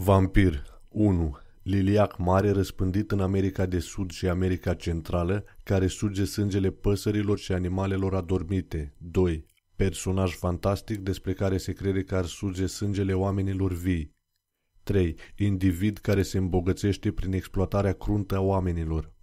Vampir 1. Liliac mare răspândit în America de Sud și America Centrală, care suge sângele păsărilor și animalelor adormite. 2. Personaj fantastic despre care se crede că ar suge sângele oamenilor vii. 3. Individ care se îmbogățește prin exploatarea cruntă a oamenilor.